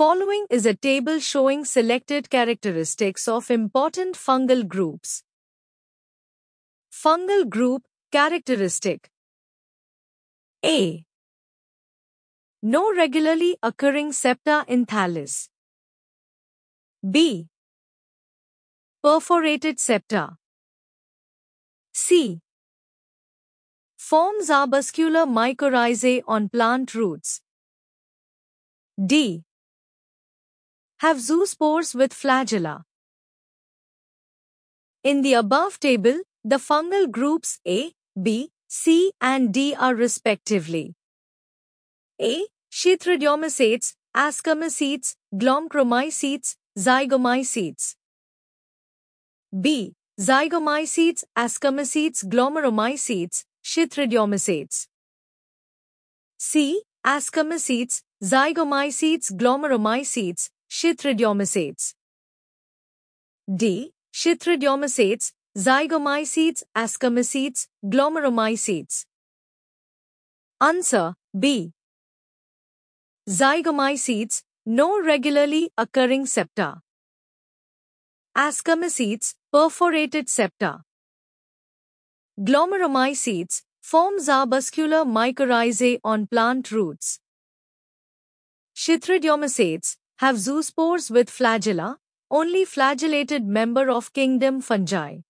Following is a table showing selected characteristics of important fungal groups. Fungal group characteristic A. No regularly occurring septa in thallus. B. Perforated septa. C. Forms arbuscular mycorrhizae on plant roots. D have zoospores with flagella. In the above table, the fungal groups A, B, C and D are respectively. A. Chytridiomycetes, ascomycetes, glomchromycetes, zygomycetes. B. Zygomycetes, ascomycetes, glomeromycetes, chytridiomycetes. C. Ascomycetes, zygomycetes, glomeromycetes, Chytridiomacetes. D. Chytridiomacetes, zygomycetes, ascomycetes, glomeromycetes. Answer B. Zygomycetes, no regularly occurring septa. Ascomycetes, perforated septa. Glomeromycetes, forms arbuscular mycorrhizae on plant roots. Chytridiomacetes, have zoospores with flagella, only flagellated member of kingdom fungi.